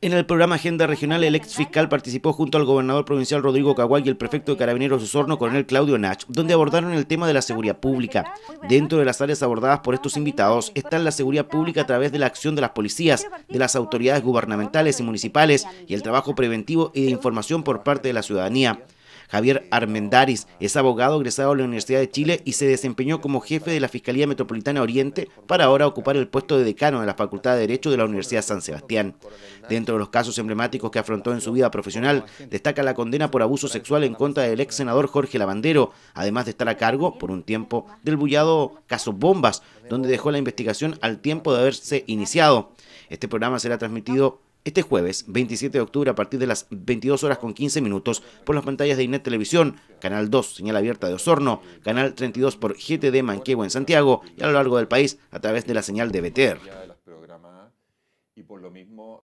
En el programa Agenda Regional, el ex fiscal participó junto al gobernador provincial Rodrigo Caguay y el prefecto de Carabineros Osorno, coronel Claudio Nach, donde abordaron el tema de la seguridad pública. Dentro de las áreas abordadas por estos invitados están la seguridad pública a través de la acción de las policías, de las autoridades gubernamentales y municipales y el trabajo preventivo y de información por parte de la ciudadanía. Javier Armendaris es abogado egresado de la Universidad de Chile y se desempeñó como jefe de la Fiscalía Metropolitana Oriente para ahora ocupar el puesto de decano de la Facultad de Derecho de la Universidad San Sebastián. Dentro de los casos emblemáticos que afrontó en su vida profesional, destaca la condena por abuso sexual en contra del ex senador Jorge Lavandero, además de estar a cargo, por un tiempo, del bullado caso Bombas, donde dejó la investigación al tiempo de haberse iniciado. Este programa será transmitido este jueves 27 de octubre a partir de las 22 horas con 15 minutos por las pantallas de Inet Televisión, Canal 2, señal abierta de Osorno, Canal 32 por GTD Manquehue en Santiago y a lo largo del país a través de la señal de BTR.